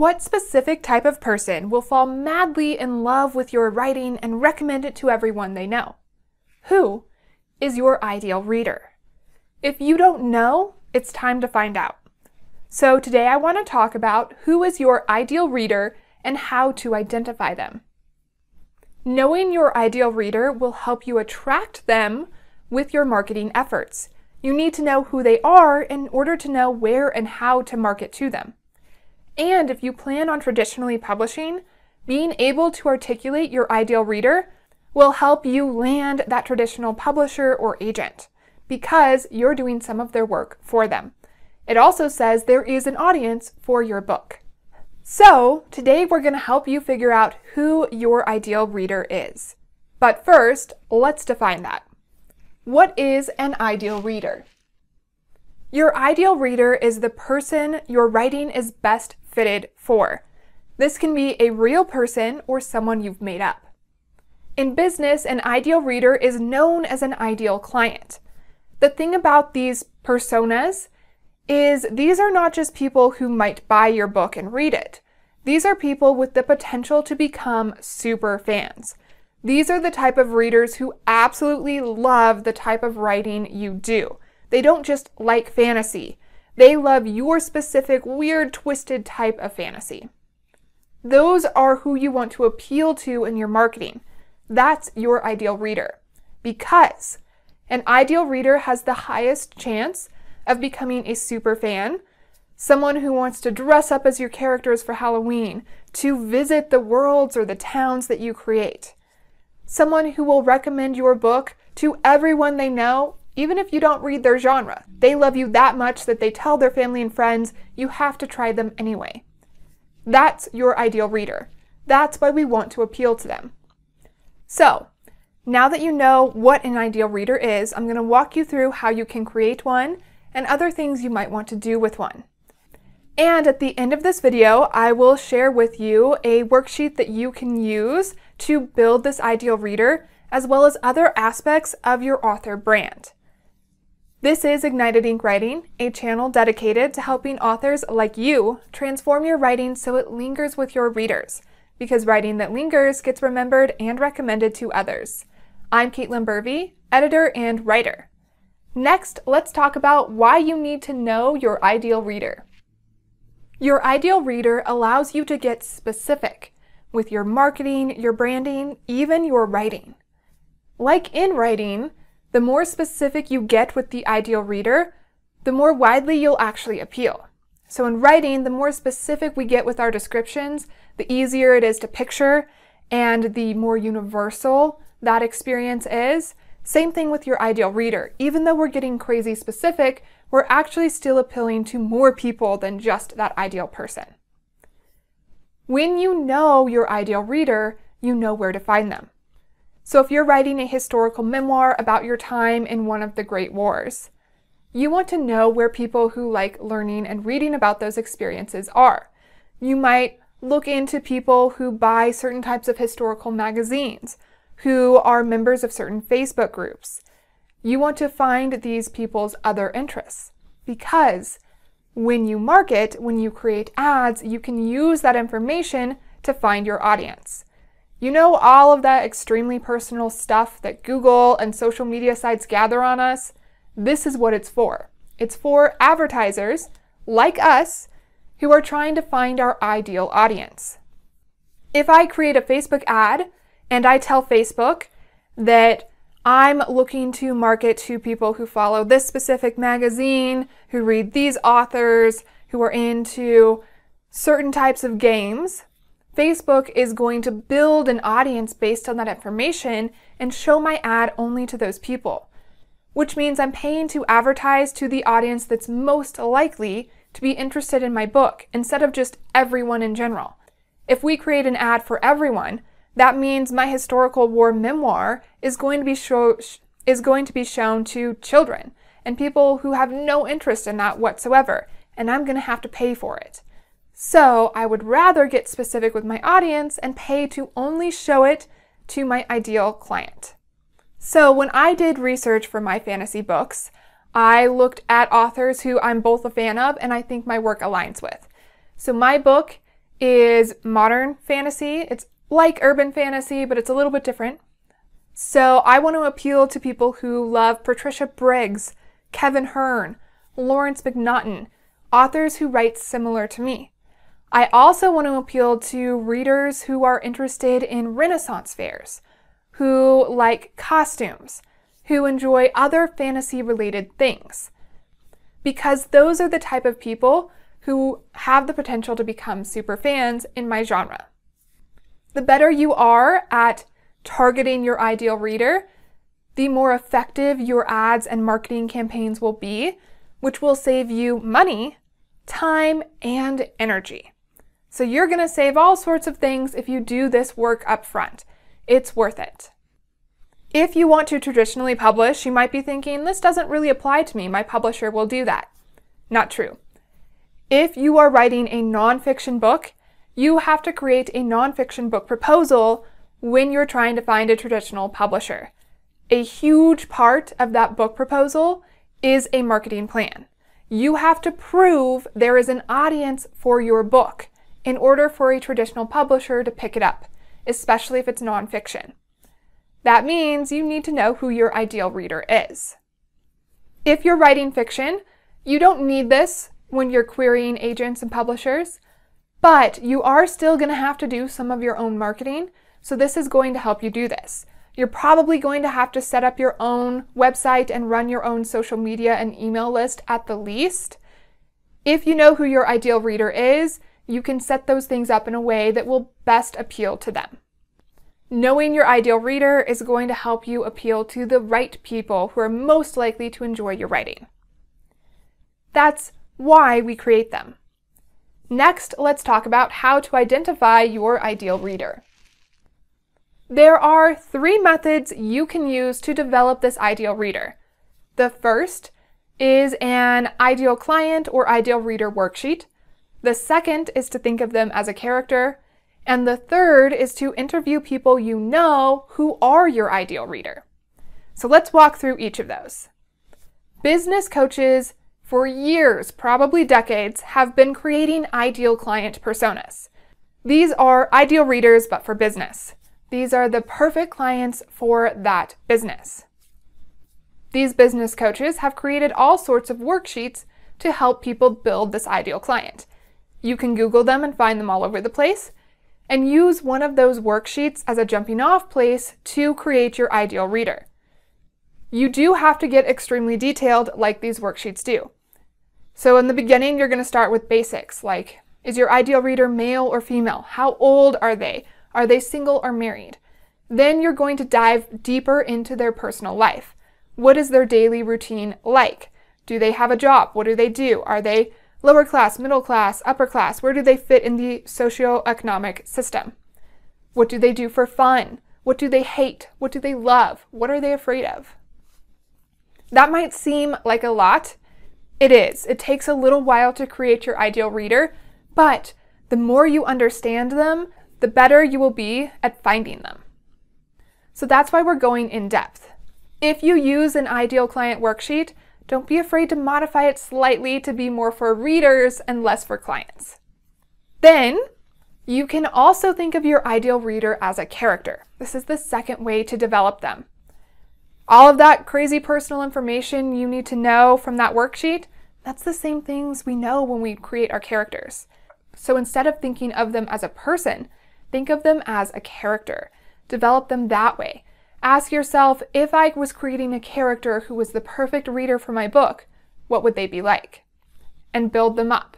What specific type of person will fall madly in love with your writing and recommend it to everyone they know? Who is your ideal reader? If you don't know, it's time to find out. So today I want to talk about who is your ideal reader and how to identify them. Knowing your ideal reader will help you attract them with your marketing efforts. You need to know who they are in order to know where and how to market to them. And if you plan on traditionally publishing, being able to articulate your ideal reader will help you land that traditional publisher or agent because you're doing some of their work for them. It also says there is an audience for your book. So, today we're going to help you figure out who your ideal reader is. But first, let's define that. What is an ideal reader? Your ideal reader is the person your writing is best fitted for. This can be a real person or someone you've made up. In business, an ideal reader is known as an ideal client. The thing about these personas is these are not just people who might buy your book and read it. These are people with the potential to become super fans. These are the type of readers who absolutely love the type of writing you do. They don't just like fantasy. They love your specific, weird, twisted type of fantasy. Those are who you want to appeal to in your marketing. That's your ideal reader. Because an ideal reader has the highest chance of becoming a super fan, someone who wants to dress up as your characters for Halloween, to visit the worlds or the towns that you create, someone who will recommend your book to everyone they know even if you don't read their genre. They love you that much that they tell their family and friends you have to try them anyway. That's your ideal reader. That's why we want to appeal to them. So, now that you know what an ideal reader is, I'm going to walk you through how you can create one and other things you might want to do with one. And at the end of this video, I will share with you a worksheet that you can use to build this ideal reader, as well as other aspects of your author brand. This is Ignited Ink Writing, a channel dedicated to helping authors like you transform your writing so it lingers with your readers, because writing that lingers gets remembered and recommended to others. I'm Caitlin Burvey, editor and writer. Next, let's talk about why you need to know your ideal reader. Your ideal reader allows you to get specific with your marketing, your branding, even your writing. Like in writing, the more specific you get with the ideal reader, the more widely you'll actually appeal. So in writing, the more specific we get with our descriptions, the easier it is to picture and the more universal that experience is. Same thing with your ideal reader. Even though we're getting crazy specific, we're actually still appealing to more people than just that ideal person. When you know your ideal reader, you know where to find them. So if you're writing a historical memoir about your time in one of the Great Wars, you want to know where people who like learning and reading about those experiences are. You might look into people who buy certain types of historical magazines, who are members of certain Facebook groups. You want to find these people's other interests because when you market, when you create ads, you can use that information to find your audience. You know, all of that extremely personal stuff that Google and social media sites gather on us? This is what it's for. It's for advertisers like us who are trying to find our ideal audience. If I create a Facebook ad and I tell Facebook that I'm looking to market to people who follow this specific magazine, who read these authors, who are into certain types of games, Facebook is going to build an audience based on that information and show my ad only to those people, which means I'm paying to advertise to the audience that's most likely to be interested in my book instead of just everyone in general. If we create an ad for everyone, that means my historical war memoir is going to be show, is going to be shown to children and people who have no interest in that whatsoever, and I'm going to have to pay for it. So I would rather get specific with my audience and pay to only show it to my ideal client. So when I did research for my fantasy books, I looked at authors who I'm both a fan of and I think my work aligns with. So my book is modern fantasy. It's like urban fantasy, but it's a little bit different. So I want to appeal to people who love Patricia Briggs, Kevin Hearn, Lawrence McNaughton, authors who write similar to me. I also want to appeal to readers who are interested in Renaissance fairs, who like costumes, who enjoy other fantasy related things, because those are the type of people who have the potential to become super fans in my genre. The better you are at targeting your ideal reader, the more effective your ads and marketing campaigns will be, which will save you money, time, and energy. So you're going to save all sorts of things if you do this work up front. It's worth it. If you want to traditionally publish, you might be thinking, this doesn't really apply to me. My publisher will do that. Not true. If you are writing a nonfiction book, you have to create a nonfiction book proposal when you're trying to find a traditional publisher. A huge part of that book proposal is a marketing plan. You have to prove there is an audience for your book in order for a traditional publisher to pick it up, especially if it's nonfiction. That means you need to know who your ideal reader is. If you're writing fiction, you don't need this when you're querying agents and publishers, but you are still going to have to do some of your own marketing, so this is going to help you do this. You're probably going to have to set up your own website and run your own social media and email list at the least. If you know who your ideal reader is, you can set those things up in a way that will best appeal to them. Knowing your ideal reader is going to help you appeal to the right people who are most likely to enjoy your writing. That's why we create them. Next, let's talk about how to identify your ideal reader. There are three methods you can use to develop this ideal reader. The first is an ideal client or ideal reader worksheet. The second is to think of them as a character. And the third is to interview people you know who are your ideal reader. So let's walk through each of those. Business coaches for years, probably decades, have been creating ideal client personas. These are ideal readers, but for business. These are the perfect clients for that business. These business coaches have created all sorts of worksheets to help people build this ideal client. You can Google them and find them all over the place. And use one of those worksheets as a jumping off place to create your ideal reader. You do have to get extremely detailed like these worksheets do. So in the beginning, you're going to start with basics like, is your ideal reader male or female? How old are they? Are they single or married? Then you're going to dive deeper into their personal life. What is their daily routine like? Do they have a job? What do they do? Are they Lower class, middle class, upper class, where do they fit in the socio-economic system? What do they do for fun? What do they hate? What do they love? What are they afraid of? That might seem like a lot. It is. It takes a little while to create your ideal reader, but the more you understand them, the better you will be at finding them. So that's why we're going in depth. If you use an ideal client worksheet, don't be afraid to modify it slightly to be more for readers and less for clients. Then, you can also think of your ideal reader as a character. This is the second way to develop them. All of that crazy personal information you need to know from that worksheet, that's the same things we know when we create our characters. So instead of thinking of them as a person, think of them as a character. Develop them that way. Ask yourself if I was creating a character who was the perfect reader for my book, what would they be like? And build them up.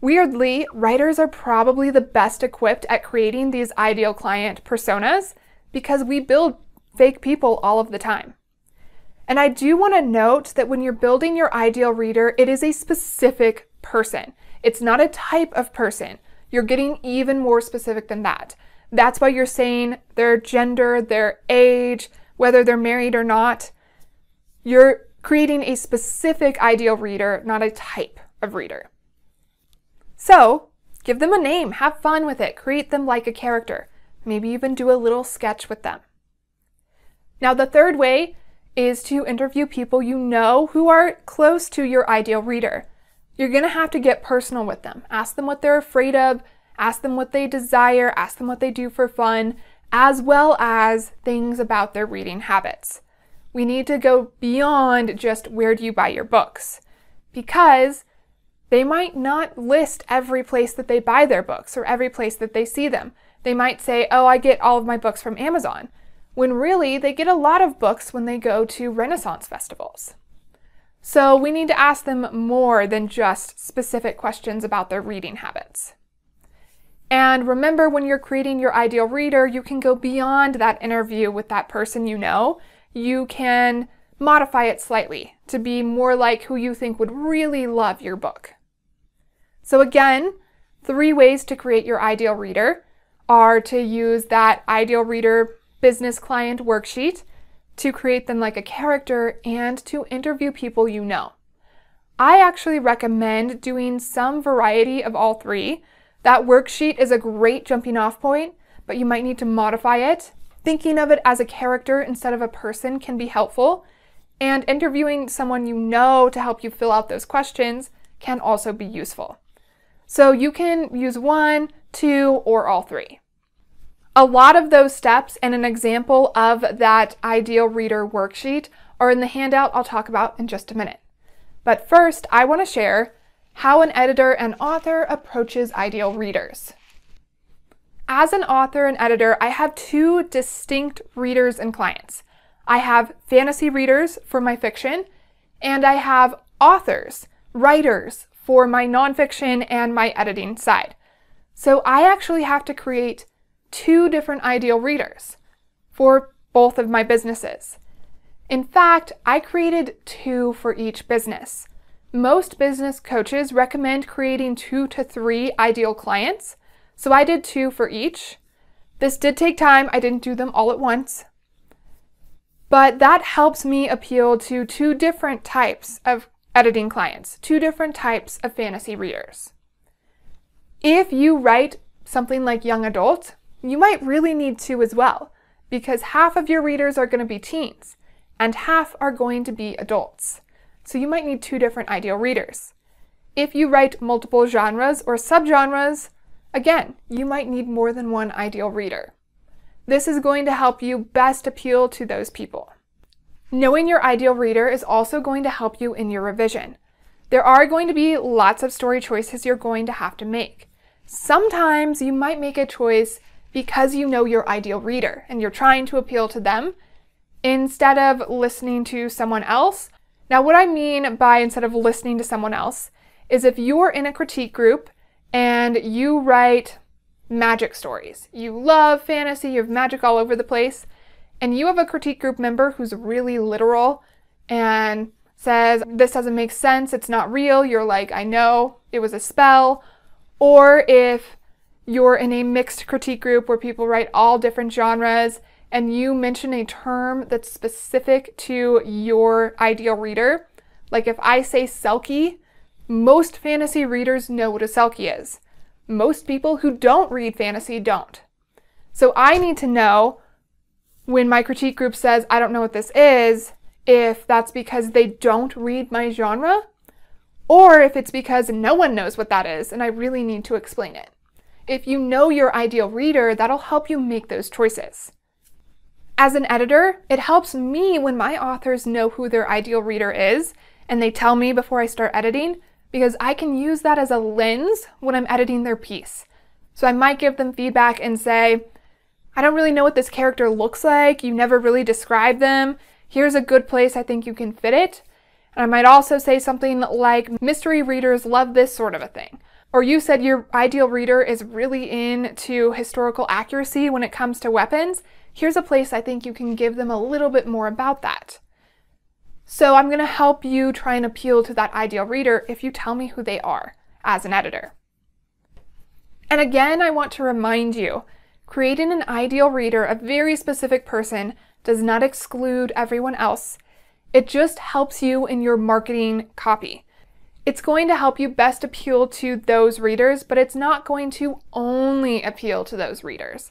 Weirdly, writers are probably the best equipped at creating these ideal client personas because we build fake people all of the time. And I do want to note that when you're building your ideal reader, it is a specific person. It's not a type of person. You're getting even more specific than that. That's why you're saying their gender, their age, whether they're married or not. You're creating a specific ideal reader, not a type of reader. So, give them a name, have fun with it, create them like a character. Maybe even do a little sketch with them. Now, the third way is to interview people you know who are close to your ideal reader. You're going to have to get personal with them. Ask them what they're afraid of, ask them what they desire, ask them what they do for fun, as well as things about their reading habits. We need to go beyond just where do you buy your books because they might not list every place that they buy their books or every place that they see them. They might say, Oh, I get all of my books from Amazon, when really they get a lot of books when they go to Renaissance festivals. So we need to ask them more than just specific questions about their reading habits. And remember, when you're creating your ideal reader, you can go beyond that interview with that person you know. You can modify it slightly to be more like who you think would really love your book. So, again, three ways to create your ideal reader are to use that ideal reader business client worksheet to create them like a character and to interview people you know. I actually recommend doing some variety of all three that worksheet is a great jumping off point, but you might need to modify it. Thinking of it as a character instead of a person can be helpful, and interviewing someone you know to help you fill out those questions can also be useful. So you can use one, two, or all three. A lot of those steps and an example of that ideal reader worksheet are in the handout I'll talk about in just a minute. But first, I want to share how an editor and author approaches ideal readers. As an author and editor, I have two distinct readers and clients. I have fantasy readers for my fiction, and I have authors, writers for my nonfiction and my editing side. So I actually have to create two different ideal readers for both of my businesses. In fact, I created two for each business. Most business coaches recommend creating two to three ideal clients, so I did two for each. This did take time, I didn't do them all at once. But that helps me appeal to two different types of editing clients, two different types of fantasy readers. If you write something like young adult, you might really need two as well, because half of your readers are going to be teens and half are going to be adults so you might need two different ideal readers. If you write multiple genres or subgenres, again, you might need more than one ideal reader. This is going to help you best appeal to those people. Knowing your ideal reader is also going to help you in your revision. There are going to be lots of story choices you're going to have to make. Sometimes you might make a choice because you know your ideal reader and you're trying to appeal to them instead of listening to someone else now, what I mean by instead of listening to someone else is if you're in a critique group and you write magic stories, you love fantasy, you have magic all over the place, and you have a critique group member who's really literal and says, This doesn't make sense, it's not real, you're like, I know, it was a spell. Or if you're in a mixed critique group where people write all different genres and you mention a term that's specific to your ideal reader, like if I say Selkie, most fantasy readers know what a Selkie is. Most people who don't read fantasy don't. So I need to know when my critique group says, I don't know what this is, if that's because they don't read my genre or if it's because no one knows what that is and I really need to explain it. If you know your ideal reader, that'll help you make those choices. As an editor, it helps me when my authors know who their ideal reader is and they tell me before I start editing because I can use that as a lens when I'm editing their piece. So I might give them feedback and say, I don't really know what this character looks like. You never really describe them. Here's a good place I think you can fit it. And I might also say something like, mystery readers love this sort of a thing. Or you said your ideal reader is really into historical accuracy when it comes to weapons here's a place I think you can give them a little bit more about that. So I'm going to help you try and appeal to that ideal reader if you tell me who they are as an editor. And again, I want to remind you, creating an ideal reader, a very specific person, does not exclude everyone else. It just helps you in your marketing copy. It's going to help you best appeal to those readers, but it's not going to only appeal to those readers.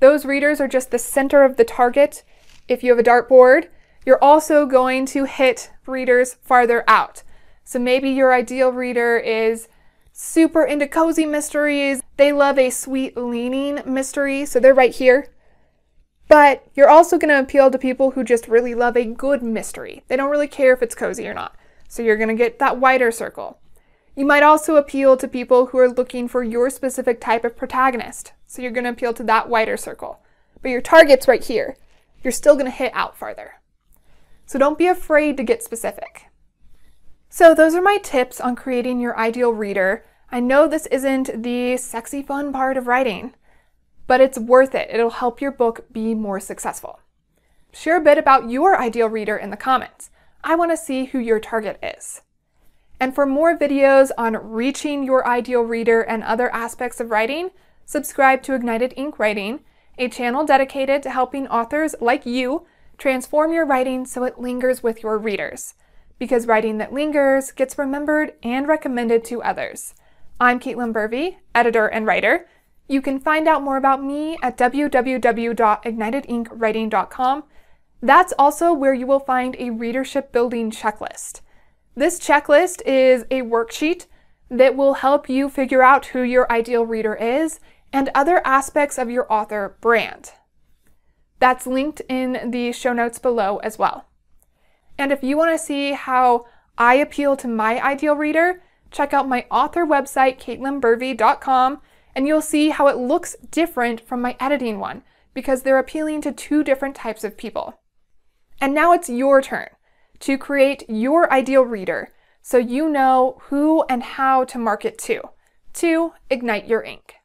Those readers are just the center of the target. If you have a dartboard, you're also going to hit readers farther out. So maybe your ideal reader is super into cozy mysteries. They love a sweet leaning mystery, so they're right here. But you're also going to appeal to people who just really love a good mystery. They don't really care if it's cozy or not. So you're going to get that wider circle. You might also appeal to people who are looking for your specific type of protagonist. So you're going to appeal to that wider circle. But your target's right here. You're still going to hit out farther. So don't be afraid to get specific. So those are my tips on creating your ideal reader. I know this isn't the sexy fun part of writing, but it's worth it. It'll help your book be more successful. Share a bit about your ideal reader in the comments. I want to see who your target is. And for more videos on reaching your ideal reader and other aspects of writing, subscribe to Ignited Ink Writing, a channel dedicated to helping authors like you transform your writing so it lingers with your readers. Because writing that lingers gets remembered and recommended to others. I'm Caitlin Burvey, editor and writer. You can find out more about me at www.ignitedinkwriting.com. That's also where you will find a readership building checklist. This checklist is a worksheet that will help you figure out who your ideal reader is and other aspects of your author brand. That's linked in the show notes below as well. And if you want to see how I appeal to my ideal reader, check out my author website, caitlinburvey.com, and you'll see how it looks different from my editing one because they're appealing to two different types of people. And now it's your turn to create your ideal reader so you know who and how to market to, to ignite your ink.